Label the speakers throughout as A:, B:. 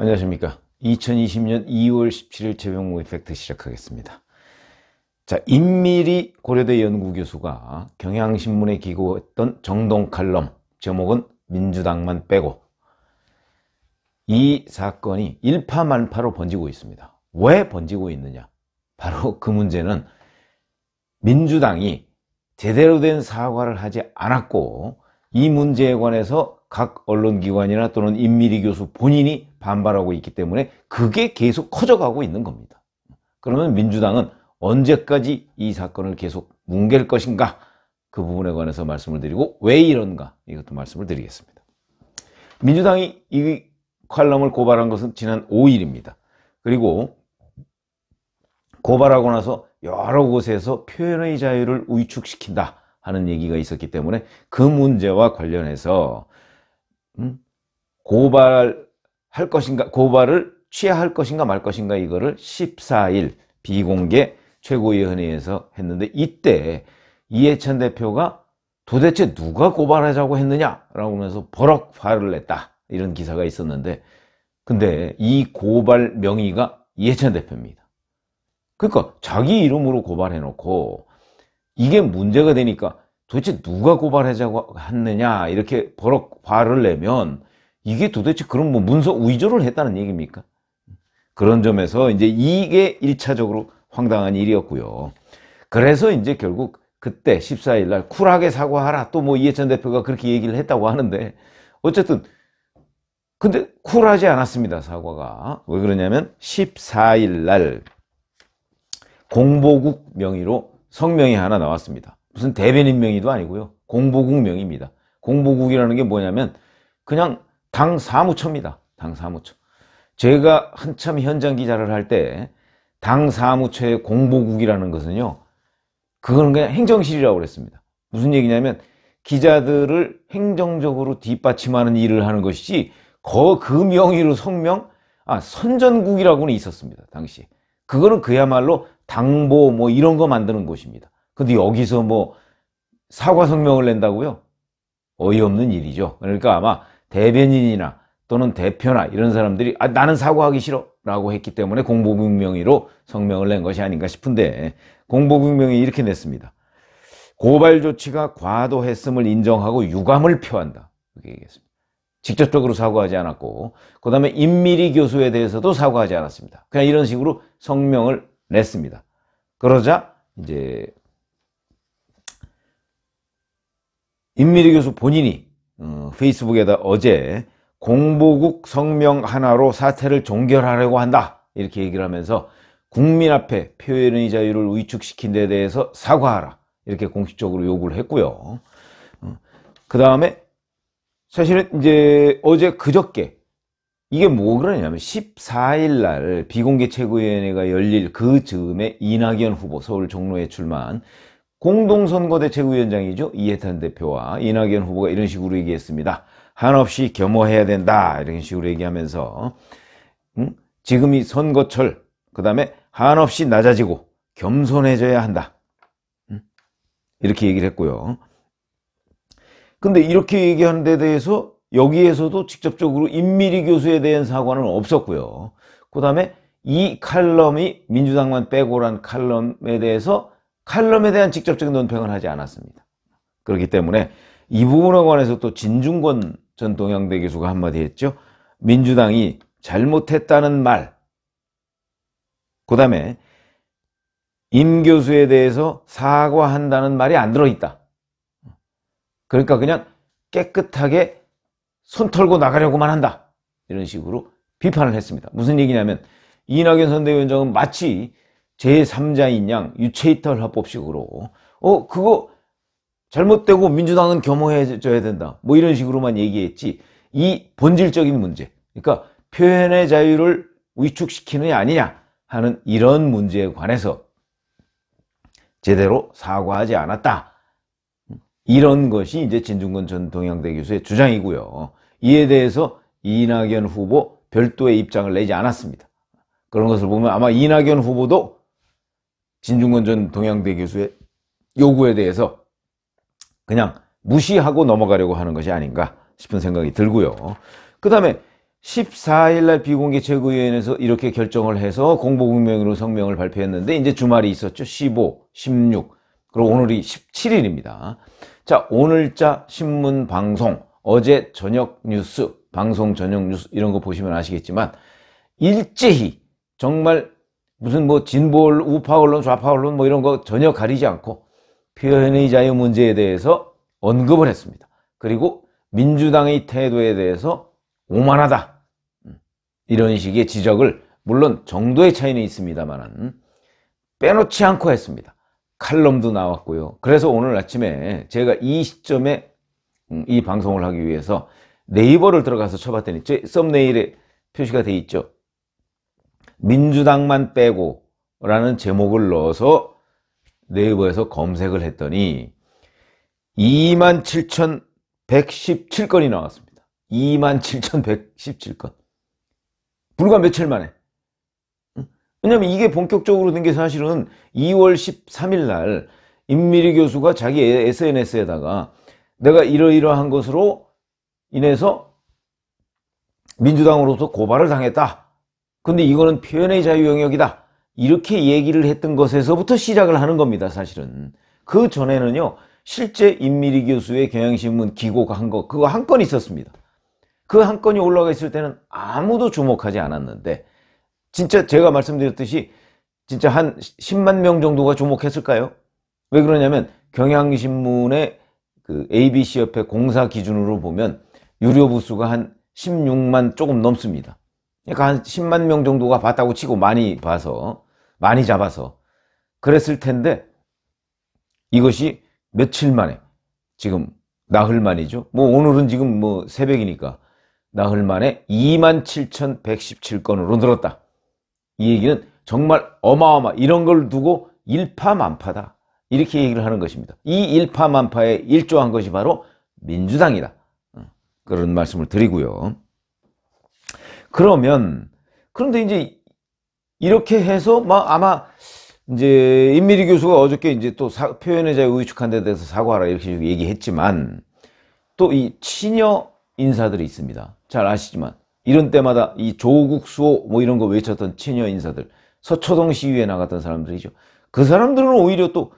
A: 안녕하십니까. 2020년 2월 17일 재병무 이펙트 시작하겠습니다. 자, 임미리 고려대 연구교수가 경향신문에 기고했던 정동 칼럼 제목은 민주당만 빼고 이 사건이 일파만파로 번지고 있습니다. 왜 번지고 있느냐? 바로 그 문제는 민주당이 제대로 된 사과를 하지 않았고 이 문제에 관해서 각 언론기관이나 또는 임미리 교수 본인이 반발하고 있기 때문에 그게 계속 커져가고 있는 겁니다. 그러면 민주당은 언제까지 이 사건을 계속 뭉갤 것인가 그 부분에 관해서 말씀을 드리고 왜 이런가 이것도 말씀을 드리겠습니다. 민주당이 이 칼럼을 고발한 것은 지난 5일입니다. 그리고 고발하고 나서 여러 곳에서 표현의 자유를 위축시킨다 하는 얘기가 있었기 때문에 그 문제와 관련해서 음? 고발 할 것인가 고발을 취할 것인가 말 것인가 이거를 14일 비공개 최고위원회에서 했는데 이때 이해찬 대표가 도대체 누가 고발하자고 했느냐라고 하면서 버럭 화를 냈다 이런 기사가 있었는데 근데 이 고발 명의가 이해찬 대표입니다 그러니까 자기 이름으로 고발해 놓고 이게 문제가 되니까 도대체 누가 고발하자고 했느냐 이렇게 버럭 화를 내면 이게 도대체 그럼 뭐 문서 위조를 했다는 얘기입니까? 그런 점에서 이제 이게 1차적으로 황당한 일이었고요. 그래서 이제 결국 그때 14일 날 쿨하게 사과하라 또 뭐 이해찬 대표가 그렇게 얘기를 했다고 하는데 어쨌든 근데 쿨하지 않았습니다 사과가 왜 그러냐면 14일 날 공보국 명의로 성명이 하나 나왔습니다 무슨 대변인 명의도 아니고요 공보국 명의입니다 공보국이라는 게 뭐냐면 그냥 당 사무처입니다. 당 사무처. 제가 한참 현장 기자를 할 때 당 사무처의 공보국이라는 것은요. 그거는 그냥 행정실이라고 그랬습니다. 무슨 얘기냐면 기자들을 행정적으로 뒷받침하는 일을 하는 것이지 거, 그 명의로 성명 아 선전국이라고는 있었습니다. 당시에. 그거는 그야말로 당보 뭐 이런 거 만드는 곳입니다. 근데 여기서 뭐 사과 성명을 낸다고요? 어이없는 일이죠. 그러니까 아마 대변인이나 또는 대표나 이런 사람들이 아, 나는 사과하기 싫어 라고 했기 때문에 공보국명의로 성명을 낸 것이 아닌가 싶은데 공보국명이 이렇게 냈습니다. 고발 조치가 과도했음을 인정하고 유감을 표한다. 이렇게 얘기했습니다. 직접적으로 사과하지 않았고 그 다음에 임미리 교수에 대해서도 사과하지 않았습니다. 그냥 이런 식으로 성명을 냈습니다. 그러자 이제 임미리 교수 본인이 어, 페이스북에다 어제 공보국 성명 하나로 사태를 종결하려고 한다 이렇게 얘기를 하면서 국민 앞에 표현의 자유를 위축시킨 데 대해서 사과하라 이렇게 공식적으로 요구를 했고요 어, 그 다음에 사실은 이제 어제 그저께 이게 뭐 그러냐면 14일 날 비공개 최고위원회가 열릴 그 즈음에 이낙연 후보 서울 종로에 출마한 공동선거대책위원장이죠. 이해탄 대표와 이낙연 후보가 이런 식으로 얘기했습니다. 한없이 겸허해야 된다. 이런 식으로 얘기하면서 음? 지금이 선거철 그 다음에 한없이 낮아지고 겸손해져야 한다. 음? 이렇게 얘기를 했고요. 근데 이렇게 얘기하는 데 대해서 여기에서도 직접적으로 임미리 교수에 대한 사과는 없었고요. 그 다음에 이 칼럼이 민주당만 빼고란 칼럼에 대해서 칼럼에 대한 직접적인 논평을 하지 않았습니다. 그렇기 때문에 이 부분에 관해서 또 진중권 전 동양대 교수가 한마디 했죠. 민주당이 잘못했다는 말. 그 다음에 임 교수에 대해서 사과한다는 말이 안 들어있다. 그러니까 그냥 깨끗하게 손 털고 나가려고만 한다. 이런 식으로 비판을 했습니다. 무슨 얘기냐면 이낙연 선대위원장은 마치 제3자인 양 유체이탈 합법식으로 어 그거 잘못되고 민주당은 겸허해져야 된다 뭐 이런 식으로만 얘기했지 이 본질적인 문제 그러니까 표현의 자유를 위축시키느냐 아니냐 하는 이런 문제에 관해서 제대로 사과하지 않았다 이런 것이 이제 진중권 전 동양대 교수의 주장이고요 이에 대해서 이낙연 후보 별도의 입장을 내지 않았습니다 그런 것을 보면 아마 이낙연 후보도 진중권 전 동양대 교수의 요구에 대해서 그냥 무시하고 넘어가려고 하는 것이 아닌가 싶은 생각이 들고요. 그 다음에 14일날 비공개 최고위원회에서 이렇게 결정을 해서 공보국명으로 성명을 발표했는데 이제 주말이 있었죠. 15, 16, 그리고 오늘이 17일입니다. 자, 오늘자 신문 방송, 어제 저녁 뉴스, 방송 저녁 뉴스 이런 거 보시면 아시겠지만 일제히 정말 무슨 뭐 진보 우파 언론, 좌파 언론 뭐 이런 거 전혀 가리지 않고 표현의 자유 문제에 대해서 언급을 했습니다. 그리고 민주당의 태도에 대해서 오만하다. 음, 이런 식의 지적을 물론 정도의 차이는 있습니다만 빼놓지 않고 했습니다. 칼럼도 나왔고요. 그래서 오늘 아침에 제가 이 시점에 음, 이 방송을 하기 위해서 네이버를 들어가서 쳐봤더니 제 썸네일에 표시가 돼 있죠. 민주당만 빼고 라는 제목을 넣어서 네이버에서 검색을 했더니 27,117건이 나왔습니다. 27,117건. 불과 며칠 만에. 왜냐면 이게 본격적으로 된 게 사실은 2월 13일 날 임미리 교수가 자기 SNS에다가 내가 이러이러한 것으로 인해서 민주당으로부터 고발을 당했다. 근데 이거는 표현의 자유 영역이다. 이렇게 얘기를 했던 것에서부터 시작을 하는 겁니다. 사실은. 그 전에는요. 실제 임미리 교수의 경향신문 기고한 가거 그거 한 건 있었습니다. 그 한 건이 올라가 있을 때는 아무도 주목하지 않았는데 진짜 제가 말씀드렸듯이 진짜 한 10만 명 정도가 주목했을까요? 왜 그러냐면 경향신문의 그 ABC 협회 공사 기준으로 보면 유료 부수가 한 16만 조금 넘습니다. 그러니까 한 10만 명 정도가 봤다고 치고 많이 봐서 많이 잡아서 그랬을 텐데 이것이 며칠 만에 지금 나흘 만이죠. 뭐 오늘은 지금 뭐 새벽이니까 나흘 만에 27,117건으로 늘었다. 이 얘기는 정말 어마어마 이런 걸 두고 일파만파다. 이렇게 얘기를 하는 것입니다. 이 일파만파에 일조한 것이 바로 민주당이다. 어, 그런 말씀을 드리고요. 그러면 그런데 이제 이렇게 해서 막 아마 이제 임미리 교수가 어저께 이제 또 사, 표현의 자유 의축한 데 대해서 사과하라 이렇게 얘기했지만 또 이 친여 인사들이 있습니다. 잘 아시지만 이런 때마다 이 조국 수호 뭐 이런 거 외쳤던 친여 인사들 서초동 시위에 나갔던 사람들이죠. 그 사람들은 오히려 또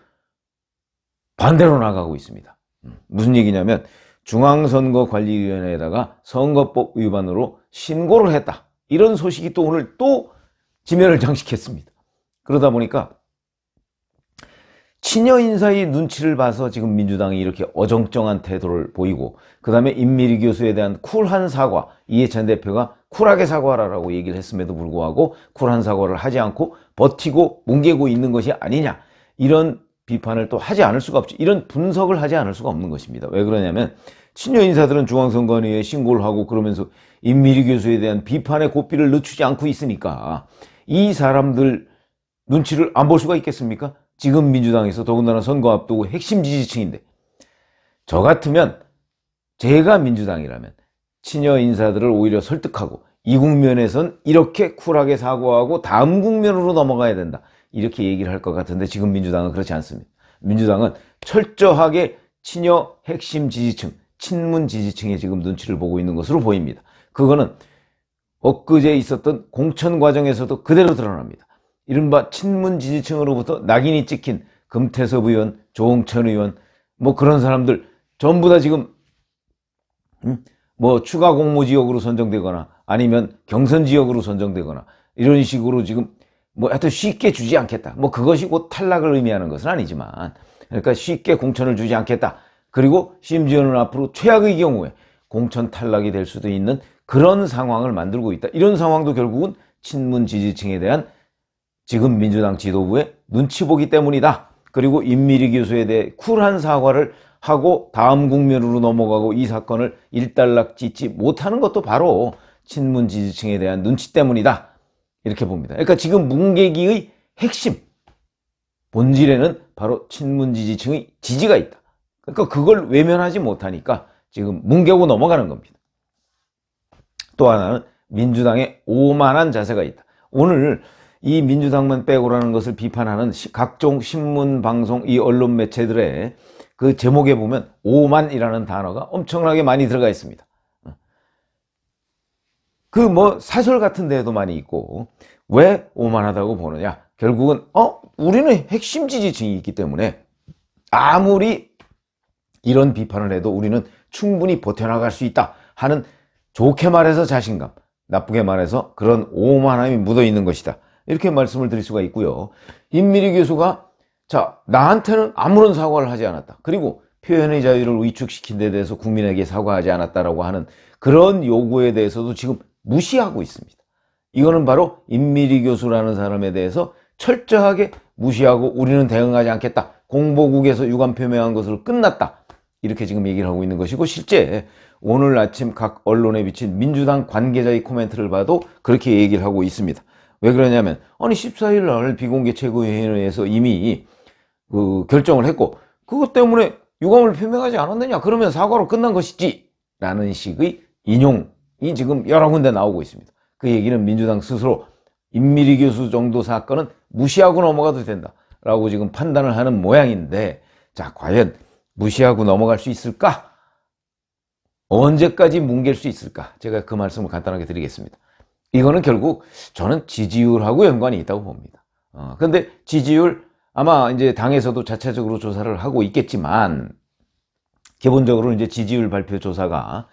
A: 반대로 나가고 있습니다. 음, 무슨 얘기냐면 중앙선거관리위원회에다가 선거법 위반으로 신고를 했다. 이런 소식이 또 오늘 또 지면을 장식했습니다. 그러다 보니까 친여 인사의 눈치를 봐서 지금 민주당이 이렇게 어정쩡한 태도를 보이고 그 다음에 임미리 교수에 대한 쿨한 사과 이해찬 대표가 쿨하게 사과하라고 얘기를 했음에도 불구하고 쿨한 사과를 하지 않고 버티고 뭉개고 있는 것이 아니냐 이런 비판을 또 하지 않을 수가 없지 이런 분석을 하지 않을 수가 없는 것입니다. 왜 그러냐면 친여 인사들은 중앙선관위에 신고를 하고 그러면서 임미리 교수에 대한 비판의 고삐를 늦추지 않고 있으니까 이 사람들 눈치를 안 볼 수가 있겠습니까? 지금 민주당에서 더군다나 선거 앞두고 핵심 지지층인데 저 같으면 제가 민주당이라면 친여 인사들을 오히려 설득하고 이 국면에선 이렇게 쿨하게 사고하고 다음 국면으로 넘어가야 된다. 이렇게 얘기를 할 것 같은데 지금 민주당은 그렇지 않습니다. 민주당은 철저하게 친여 핵심 지지층, 친문 지지층에 지금 눈치를 보고 있는 것으로 보입니다. 그거는 엊그제 있었던 공천 과정에서도 그대로 드러납니다. 이른바 친문 지지층으로부터 낙인이 찍힌 금태섭 의원, 조홍천 의원 뭐 그런 사람들 전부 다 지금 음? 뭐 추가 공모 지역으로 선정되거나 아니면 경선 지역으로 선정되거나 이런 식으로 지금 뭐 하여튼 쉽게 주지 않겠다. 뭐 그것이 곧 탈락을 의미하는 것은 아니지만 그러니까 쉽게 공천을 주지 않겠다. 그리고 심지어는 앞으로 최악의 경우에 공천 탈락이 될 수도 있는 그런 상황을 만들고 있다. 이런 상황도 결국은 친문 지지층에 대한 지금 민주당 지도부의 눈치 보기 때문이다. 그리고 임미리 교수에 대해 쿨한 사과를 하고 다음 국면으로 넘어가고 이 사건을 일단락 짓지 못하는 것도 바로 친문 지지층에 대한 눈치 때문이다. 이렇게 봅니다. 그러니까 지금 문계기의 핵심 본질에는 바로 친문 지지층의 지지가 있다. 그러니까 그걸 외면하지 못하니까 지금 문개고 넘어가는 겁니다. 또 하나는 민주당의 오만한 자세가 있다. 오늘 이 민주당만 빼고라는 것을 비판하는 각종 신문, 방송, 이 언론 매체들의 그 제목에 보면 오만이라는 단어가 엄청나게 많이 들어가 있습니다. 그뭐 사설 같은 데도 많이 있고 왜 오만하다고 보느냐 결국은 어 우리는 핵심 지지층이 있기 때문에 아무리 이런 비판을 해도 우리는 충분히 버텨나갈 수 있다 하는 좋게 말해서 자신감 나쁘게 말해서 그런 오만함이 묻어 있는 것이다 이렇게 말씀을 드릴 수가 있고요 임미리 교수가 자 나한테는 아무런 사과를 하지 않았다 그리고 표현의 자유를 위축시킨 데 대해서 국민에게 사과하지 않았다라고 하는 그런 요구에 대해서도 지금 무시하고 있습니다. 이거는 바로 임미리 교수라는 사람에 대해서 철저하게 무시하고 우리는 대응하지 않겠다. 공보국에서 유감 표명한 것으로 끝났다. 이렇게 지금 얘기를 하고 있는 것이고 실제 오늘 아침 각 언론에 비친 민주당 관계자의 코멘트를 봐도 그렇게 얘기를 하고 있습니다. 왜 그러냐면 아니 14일 날 비공개 최고위원회에서 이미 그 결정을 했고 그것 때문에 유감을 표명하지 않았느냐 그러면 사과로 끝난 것이지 라는 식의 인용 이 지금 여러 군데 나오고 있습니다. 그 얘기는 민주당 스스로 임미리 교수 정도 사건은 무시하고 넘어가도 된다라고 지금 판단을 하는 모양인데 자 과연 무시하고 넘어갈 수 있을까? 언제까지 뭉갤 수 있을까? 제가 그 말씀을 간단하게 드리겠습니다. 이거는 결국 저는 지지율하고 연관이 있다고 봅니다. 어, 근데 지지율 아마 이제 당에서도 자체적으로 조사를 하고 있겠지만 기본적으로 이제 지지율 발표 조사가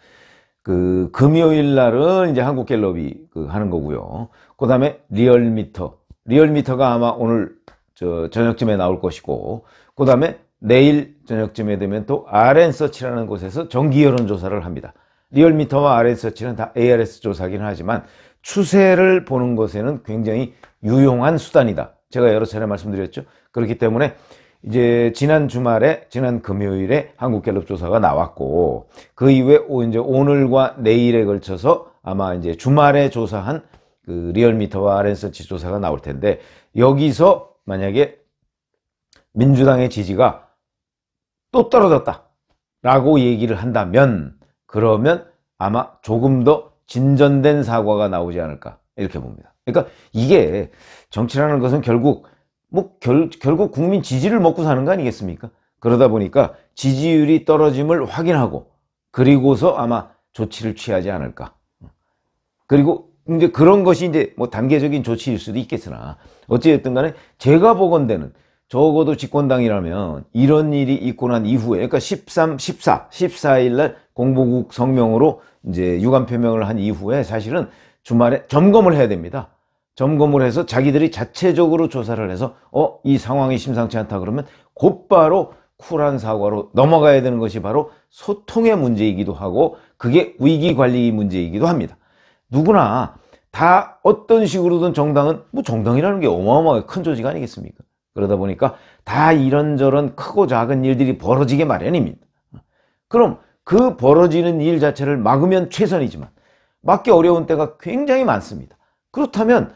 A: 그 금요일 날은 이제 한국갤럽이 그 하는 거고요. 그 다음에 리얼미터. 리얼미터가 아마 오늘 저 저녁쯤에 나올 것이고 그 다음에 내일 저녁쯤에 되면 또 RN서치라는 곳에서 정기 여론조사를 합니다. 리얼미터와 RN서치는 다 ARS 조사긴 하지만 추세를 보는 것에는 굉장히 유용한 수단이다. 제가 여러 차례 말씀드렸죠. 그렇기 때문에 이제 지난 주말에 지난 금요일에 한국갤럽 조사가 나왔고 그 이후에 이제 오늘과 내일에 걸쳐서 아마 이제 주말에 조사한 그 리얼미터와 아랜서치 조사가 나올 텐데 여기서 만약에 민주당의 지지가 또 떨어졌다 라고 얘기를 한다면 그러면 아마 조금 더 진전된 사과가 나오지 않을까 이렇게 봅니다. 그러니까 이게 정치라는 것은 결국 뭐 결, 결국 국민 지지를 먹고 사는 거 아니겠습니까? 그러다 보니까 지지율이 떨어짐을 확인하고 그리고서 아마 조치를 취하지 않을까. 그리고 이제 그런 것이 이제 뭐 단계적인 조치일 수도 있겠으나 어찌됐든 간에 제가 보건대는 적어도 집권당이라면 이런 일이 있고 난 이후에 그러니까 13, 14, 14일 날 공보국 성명으로 이제 유감 표명을 한 이후에 사실은 주말에 점검을 해야 됩니다. 점검을 해서 자기들이 자체적으로 조사를 해서 어 이 상황이 심상치 않다 그러면 곧바로 쿨한 사과로 넘어가야 되는 것이 바로 소통의 문제이기도 하고 그게 위기관리 문제이기도 합니다. 누구나 다 어떤 식으로든 정당은 뭐 정당이라는 게 어마어마하게 큰 조직 아니겠습니까? 그러다 보니까 다 이런저런 크고 작은 일들이 벌어지게 마련입니다. 그럼 그 벌어지는 일 자체를 막으면 최선이지만 막기 어려운 때가 굉장히 많습니다. 그렇다면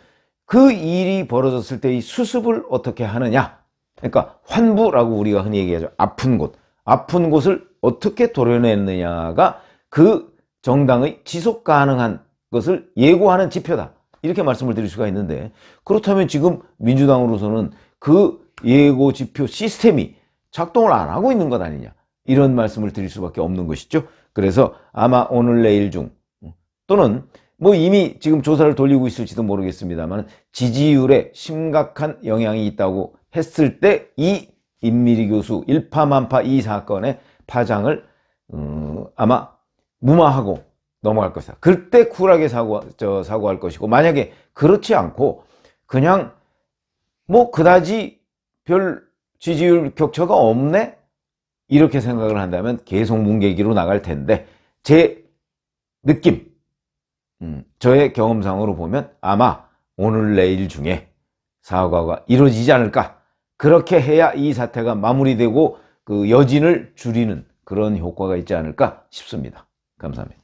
A: 그 일이 벌어졌을 때 이 수습을 어떻게 하느냐 그러니까 환부라고 우리가 흔히 얘기하죠 아픈 곳 아픈 곳을 어떻게 도려냈느냐가 그 정당의 지속 가능한 것을 예고하는 지표다 이렇게 말씀을 드릴 수가 있는데 그렇다면 지금 민주당으로서는 그 예고 지표 시스템이 작동을 안 하고 있는 것 아니냐 이런 말씀을 드릴 수밖에 없는 것이죠 그래서 아마 오늘 내일 중 또는 뭐 이미 지금 조사를 돌리고 있을지도 모르겠습니다만 지지율에 심각한 영향이 있다고 했을 때 이 임미리 교수 일파만파 이 사건의 파장을 음, 아마 무마하고 넘어갈 것이다. 그때 쿨하게 사고, 저, 사고할 것이고 만약에 그렇지 않고 그냥 뭐 그다지 별 지지율 격차가 없네? 이렇게 생각을 한다면 계속 뭉개기로 나갈 텐데 제 느낌 음, 저의 경험상으로 보면 아마 오늘 내일 중에 사과가 이루어지지 않을까 그렇게 해야 이 사태가 마무리되고 그 여진을 줄이는 그런 효과가 있지 않을까 싶습니다. 감사합니다.